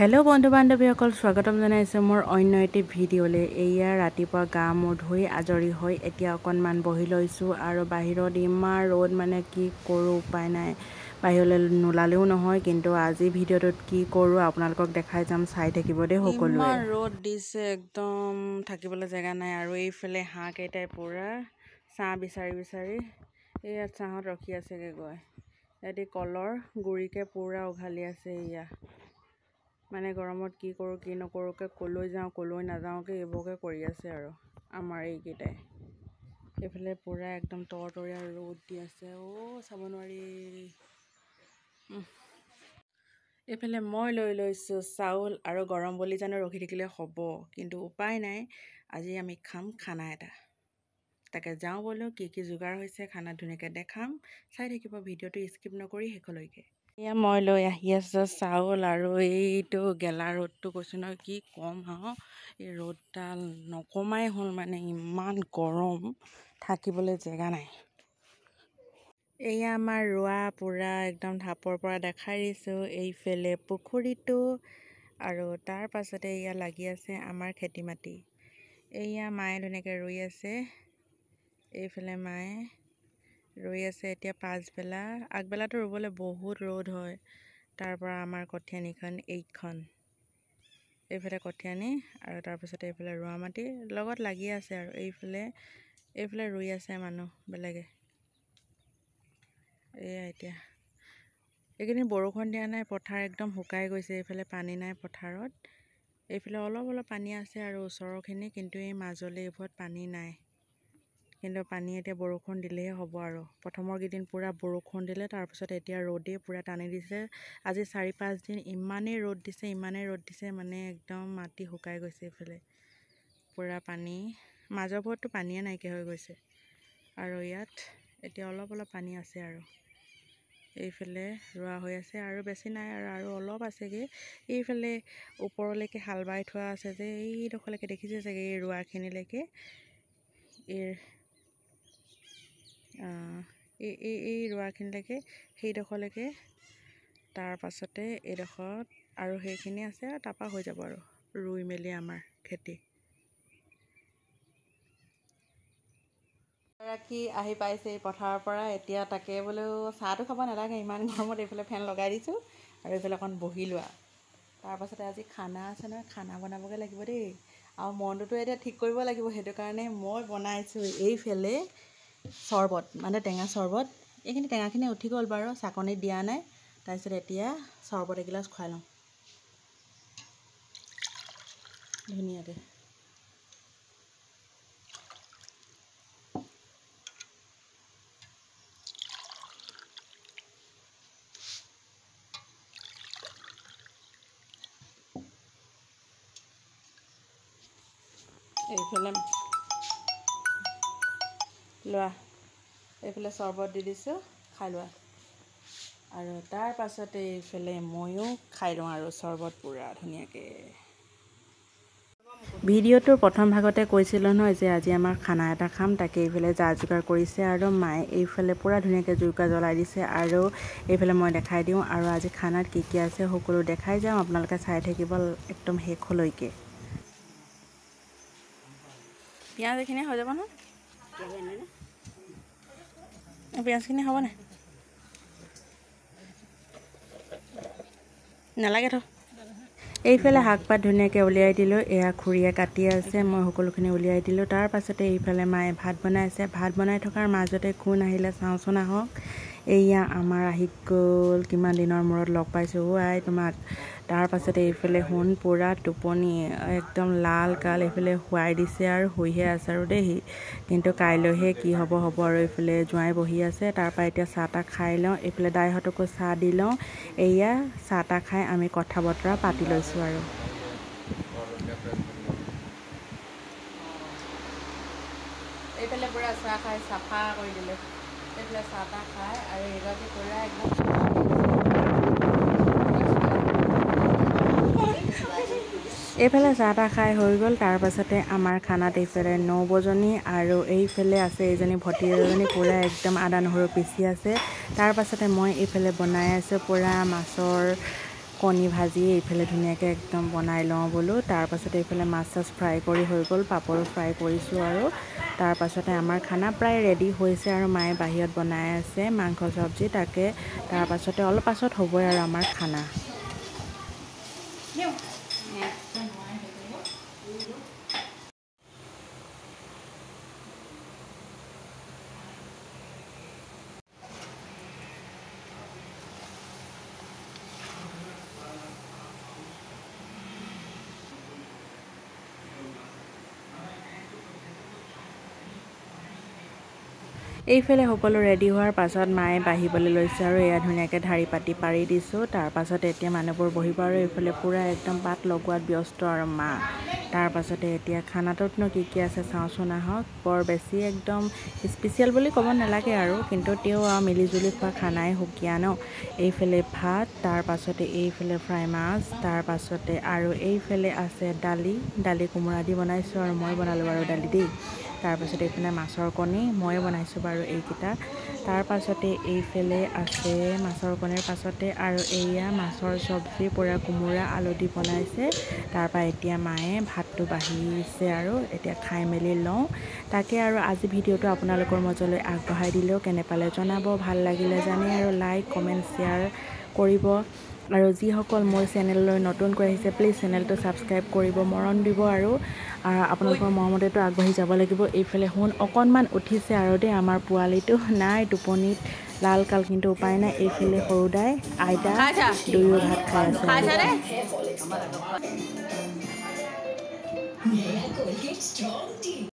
hello' বন্ধু বান্ধৱীসকল স্বাগতম জনাইছোঁ মোৰ অন্য এটি ভিডিঅ'লৈ এইয়া ৰাতিপুৱা গা মূৰ ধুই আজৰি হৈ এতিয়া অকণমান বহি লৈছোঁ আৰু বাহিৰত ইমান ৰ'দ মানে কি কৰোঁ উপায় নাই বাহিৰলৈ নোলালেও নহয় কিন্তু আজি ভিডিঅ'টোত কি কৰোঁ আপোনালোকক দেখাই যাম চাই থাকিব দেই সকলো ৰ'দ দিছে একদম থাকিবলৈ জেগা নাই আৰু এইফালে হাঁহকেইটাই পূৰা চাহ বিচাৰি বিচাৰি ইয়াত চাহত ৰখি আছেগৈ গৈ এটি কলৰ গুৰিকে পূৰা উঘালি আছে এয়া মানে গৰমত কি কৰোঁ কি নকৰোঁকৈ ক'লৈ যাওঁ ক'লৈ নাযাওঁকে এইবোৰকে কৰি আছে আৰু আমাৰ এইকেইটাই এইফালে পূৰা একদম তৰতৰীয়া ৰ'দ দি আছে অ' চাব নোৱাৰি এইফালে মই লৈ লৈছোঁ চাউল আৰু গৰম বলি জানো ৰখি থাকিলে হ'ব কিন্তু উপায় নাই আজি আমি খাম খানা এটা তাকে যাওঁ বলো কি কি যোগাৰ হৈছে খানা ধুনীয়াকৈ দেখাম চাই থাকিব ভিডিঅ'টো স্কিপ নকৰি শেষলৈকে এয়া মই লৈ আহি আছোঁ চাউল আৰু এইটো গেলা ৰ'দটো কৈছোঁ নহয় কি ক'ম আৰু এই ৰ'দডাল নকমাই হ'ল মানে ইমান গৰম থাকিবলৈ জেগা নাই এয়া আমাৰ ৰোৱা পূৰা একদম ঢাপৰ পৰা দেখাই দিছোঁ এইফালে পুখুৰীটো আৰু তাৰ পাছতে এয়া লাগি আছে আমাৰ খেতি মাটি এইয়া মায়ে ধুনীয়াকৈ ৰুই আছে এইফালে মায়ে ৰুই আছে এতিয়া পাছবেলা আগবেলাটো ৰুবলৈ বহুত ৰ'দ হয় তাৰ পৰা আমাৰ কঠীয়ানীখন এইখন এইফালে কঠীয়ানী আৰু তাৰপিছতে এইফালে ৰোৱা মাটি লগত লাগি আছে আৰু এইফালে এইফালে ৰুই আছে মানুহ বেলেগে এয়া এতিয়া এইকেইদিন বৰষুণ দিয়া নাই পথাৰ একদম শুকাই গৈছে এইফালে পানী নাই পথাৰত এইফালে অলপ অলপ পানী আছে আৰু ওচৰৰখিনি কিন্তু এই মাজলৈ এইবোৰত পানী নাই কিন্তু পানী এতিয়া বৰষুণ দিলেহে হ'ব আৰু প্ৰথমৰ কেইদিন পূৰা বৰষুণ দিলে তাৰপিছত এতিয়া ৰ'দেই পূৰা টানি দিছে আজি চাৰি পাঁচদিন ইমানেই ৰ'দ দিছে ইমানেই ৰ'দ দিছে মানে একদম মাটি শুকাই গৈছে এইফালে পূৰা পানী মাজৰ ঘৰততো পানীয়ে নাইকিয়া হৈ গৈছে আৰু ইয়াত এতিয়া অলপ অলপ পানী আছে আৰু এইফালে ৰোৱা হৈ আছে আৰু বেছি নাই আৰু আৰু অলপ আছেগৈ এইফালে ওপৰলৈকে হাল বাই থোৱা আছে যে এইডোখৰলৈকে দেখিছে চাগে এই ৰোৱাখিনিলৈকে এই এই এই ৰোৱাখিনিলৈকে সেইডোখৰলৈকে তাৰপাছতে এইডোখৰত আৰু সেইখিনি আছে আৰু তাৰপৰা হৈ যাব আৰু ৰুই মেলি আমাৰ খেতি গৰাকী আহি পাইছে এই পথাৰৰ পৰা এতিয়া তাকে বোলো চাহটো খাব নালাগে ইমান গৰমত এইফালে ফেন লগাই দিছোঁ আৰু এইফালে অকণ বহি লোৱা তাৰপাছতে আজি খানা আছে নহয় খানা বনাবগৈ লাগিব দেই আৰু মনটোতো এতিয়া ঠিক কৰিব লাগিব সেইটো কাৰণে মই বনাইছোঁ এইফালে চৰ্বত মানে টেঙা চৰ্বত এইখিনি টেঙাখিনি উঠি গ'ল বাৰু চাকনিত দিয়া নাই তাৰপিছত এতিয়া চৰ্বত এগিলাচ খুৱাই লওঁ ধুনীয়াকৈ এইফালে লোৱা এইফালে চৰ্বত দি দিছোঁ খাই লোৱা আৰু তাৰ পাছতে এইফালে ময়ো খাই লওঁ আৰু চৰ্বত পূৰা ধুনীয়াকৈ ভিডিঅ'টোৰ প্ৰথম ভাগতে কৈছিলোঁ নহয় যে আজি আমাৰ খানা এটা খাম তাকে এইফালে যা যোগাৰ কৰিছে আৰু মায়ে এইফালে পূৰা ধুনীয়াকৈ জুইকা জ্বলাই দিছে আৰু এইফালে মই দেখাই দিওঁ আৰু আজি খানাত কি কি আছে সকলো দেখাই যাওঁ আপোনালোকে চাই থাকিব একদম শেষলৈকে পিঁয়াজ এইখিনি হৈ যাব নহয় নালাগে থ এইফালে শাক পাত ধুনীয়াকৈ উলিয়াই দিলোঁ এয়া খুৰীয়ে কাটি আছে মই সকলোখিনি উলিয়াই দিলোঁ তাৰপাছতে এইফালে মায়ে ভাত বনাই আছে ভাত বনাই থকাৰ মাজতে কোন আহিলে চাওঁচোন আহক এইয়া আমাৰ আহি গ'ল কিমান দিনৰ মূৰত লগ পাইছোঁ ও আই তোমাক তাৰপাছত এইফালে সোণ পূৰা টোপনি একদম লাল কাল এইফালে শুৱাই দিছে আৰু শুইহে আছে আৰু দেই কিন্তু কাইলৈহে কি হ'ব হ'ব আৰু এইফালে জোঁৱাই বহি আছে তাৰপৰা এতিয়া চাহ তাহ খাই লওঁ এইফালে দাইহঁতকো চাহ দি লওঁ এয়া চাহ তাহ খাই আমি কথা বতৰা পাতি লৈছোঁ আৰু এইফালে পূৰা চাহ খাই চাফা কৰি দিলে এইফালে চাহ তাহ খাই আৰু এইগৰাকী কৰা একদম এইফালে চাহ তাহ খাই হৈ গ'ল তাৰপাছতে আমাৰ খানাত এইফালে নবজনী আৰু এইফালে আছে এজনী ভতিজনী পূৰা একদম আদা নহৰু পিচি আছে তাৰপাছতে মই এইফালে বনাই আছোঁ পূৰা মাছৰ কণী ভাজি এইফালে ধুনীয়াকৈ একদম বনাই লওঁ বোলো তাৰপাছতে এইফালে মাছ চাছ ফ্ৰাই কৰি হৈ গ'ল পাপৰো ফ্ৰাই কৰিছোঁ আৰু তাৰপাছতে আমাৰ খানা প্ৰায় ৰেডি হৈছে আৰু মায়ে বাহিৰত বনাই আছে মাংস চব্জি তাকে তাৰপাছতে অলপ পাছত হ'বই আৰু আমাৰ খানা এইফালে সকলো ৰেডি হোৱাৰ পাছত মায়ে বাঢ়িবলৈ লৈছে আৰু এয়া ধুনীয়াকৈ ঢাৰি পাতি পাৰি দিছোঁ তাৰপাছতে এতিয়া মানুহবোৰ বহিব আৰু এইফালে পূৰা একদম পাত লগোৱাত ব্যস্ত আৰু মা তাৰপাছতে এতিয়া খানাটোতনো কি কি আছে চাওঁচোন আহক বৰ বেছি একদম স্পেচিয়েল বুলি ক'ব নালাগে আৰু কিন্তু তেওঁ আৰু মিলিজুলি খোৱা খানাই সুকীয়া ন এইফালে ভাত তাৰপাছতে এইফালে ফ্ৰাই মাছ তাৰপাছতে আৰু এইফালে আছে দালি দালি কোমোৰা দি বনাইছোঁ আৰু মই বনালোঁ আৰু দালি দেই তাৰপাছতে এইফালে মাছৰ কণী ময়ে বনাইছোঁ বাৰু এইকেইটা তাৰপাছতে এইফালে আছে মাছৰ কণীৰ পাছতে আৰু এইয়া মাছৰ চব্জি পূৰা কোমোৰা আলু দি বনাইছে তাৰপৰা এতিয়া মায়ে ভাতটো বাঢ়িছে আৰু এতিয়া খাই মেলি লওঁ তাকে আৰু আজি ভিডিঅ'টো আপোনালোকৰ মজলৈ আগবঢ়াই দিলেও কেনে পালে জনাব ভাল লাগিলে জানে আৰু লাইক কমেণ্ট শ্বেয়াৰ কৰিব আৰু যিসকল মোৰ চেনেললৈ নতুনকৈ আহিছে প্লিজ চেনেলটো ছাবস্ক্ৰাইব কৰিব মৰম দিব আৰু আপোনালোকৰ মৰমতেতো আগবাঢ়ি যাব লাগিব এইফালে সোণ অকণমান উঠিছে আৰু দেই আমাৰ পোৱালিটো নাই টোপনিত লাল কাল কিন্তু উপায় নাই এইফালে সৰু দাই আইতা দুয়ো ভাত খাই আছে